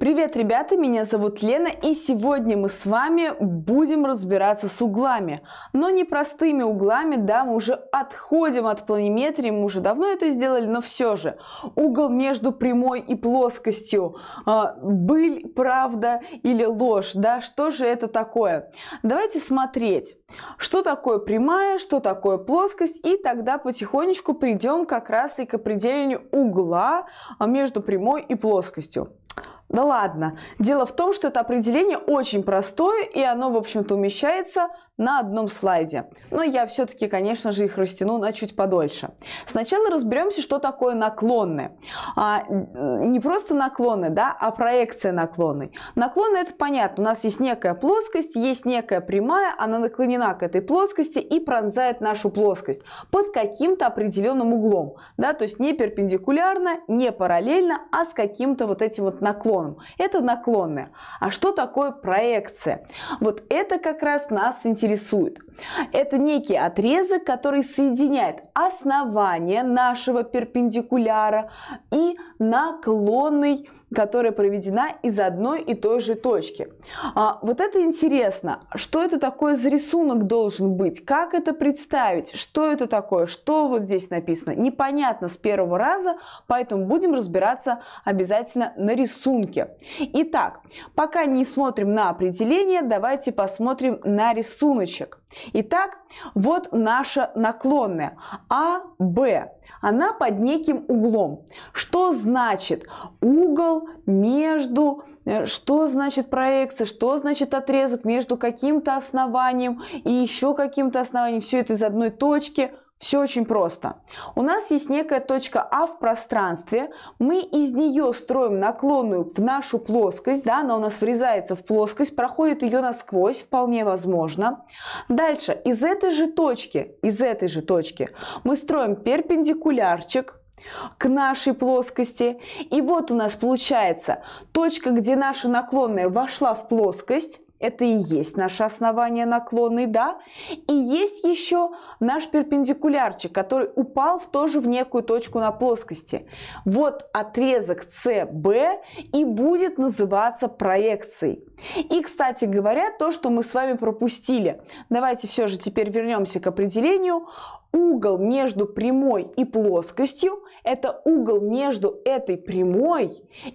Привет, ребята, меня зовут Лена, и сегодня мы с вами будем разбираться с углами. Но не простыми углами, да, мы уже отходим от планиметрии, мы уже давно это сделали, но все же. Угол между прямой и плоскостью. Э, быль, правда или ложь, да, что же это такое? Давайте смотреть, что такое прямая, что такое плоскость, и тогда потихонечку придем как раз и к определению угла а, между прямой и плоскостью. Да ладно. Дело в том, что это определение очень простое, и оно, в общем-то, умещается на одном слайде. Но я все-таки, конечно же, их растяну на чуть подольше. Сначала разберемся, что такое наклоны, А, не просто наклоны, да, а проекция наклоны. Наклоны – это понятно. У нас есть некая плоскость, есть некая прямая, она наклонена к этой плоскости и пронзает нашу плоскость под каким-то определенным углом. Да, то есть не перпендикулярно, не параллельно, а с каким-то вот этим вот наклоном. Это наклонное. А что такое проекция? Вот это как раз нас интересует интересует. Это некий отрезок, который соединяет основание нашего перпендикуляра и наклонный которая проведена из одной и той же точки. А, вот это интересно, что это такое за рисунок должен быть, как это представить, что это такое, что вот здесь написано, непонятно с первого раза, поэтому будем разбираться обязательно на рисунке. Итак, пока не смотрим на определение, давайте посмотрим на рисуночек. Итак, вот наша наклонная АВ. Она под неким углом. Что значит угол между э, что значит проекция, что значит отрезок между каким-то основанием и еще каким-то основанием, все это из одной точки – все очень просто. У нас есть некая точка А в пространстве. Мы из нее строим наклонную в нашу плоскость. Да, она у нас врезается в плоскость, проходит ее насквозь, вполне возможно. Дальше, из этой же точки, из этой же точки мы строим перпендикулярчик к нашей плоскости. И вот у нас получается точка, где наша наклонная вошла в плоскость, это и есть наше основание наклона, да? И есть еще наш перпендикулярчик, который упал в тоже в некую точку на плоскости. Вот отрезок CB и будет называться проекцией. И, кстати говоря, то, что мы с вами пропустили. Давайте все же теперь вернемся к определению. Угол между прямой и плоскостью – это угол между этой прямой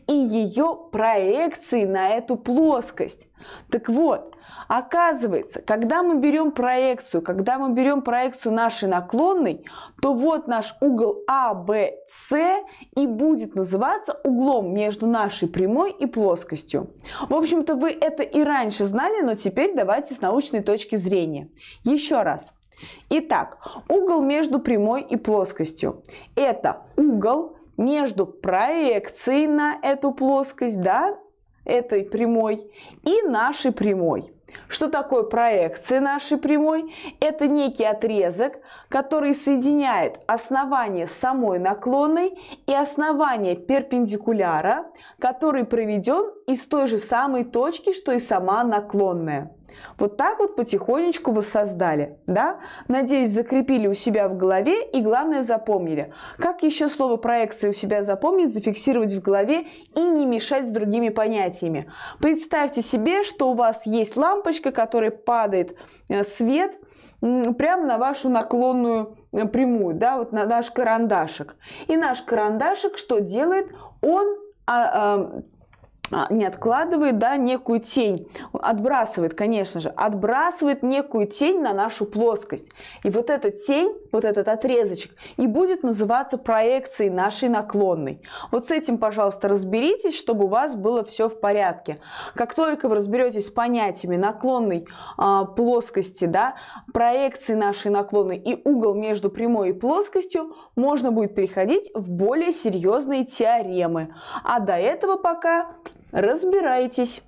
и ее проекцией на эту плоскость. Так вот, оказывается, когда мы берем проекцию, когда мы берем проекцию нашей наклонной, то вот наш угол ABC а, и будет называться углом между нашей прямой и плоскостью. В общем-то, вы это и раньше знали, но теперь давайте с научной точки зрения. Еще раз. Итак, угол между прямой и плоскостью – это угол между проекцией на эту плоскость, да, этой прямой и нашей прямой. Что такое проекция нашей прямой? Это некий отрезок, который соединяет основание самой наклонной и основание перпендикуляра, который проведен из той же самой точки, что и сама наклонная. Вот так вот потихонечку вы создали, да? Надеюсь, закрепили у себя в голове и, главное, запомнили. Как еще слово проекция у себя запомнить, зафиксировать в голове и не мешать с другими понятиями? Представьте себе, что у вас есть лампочка, которой падает э, свет прямо на вашу наклонную э, прямую, да, вот на наш карандашик. И наш карандашик что делает? Он а, а, а, не откладывает, да, некую тень, отбрасывает, конечно же, отбрасывает некую тень на нашу плоскость. И вот эта тень, вот этот отрезочек, и будет называться проекцией нашей наклонной. Вот с этим, пожалуйста, разберитесь, чтобы у вас было все в порядке. Как только вы разберетесь с понятиями наклонной э, плоскости, да, проекции нашей наклонной и угол между прямой и плоскостью, можно будет переходить в более серьезные теоремы. А до этого пока Разбирайтесь.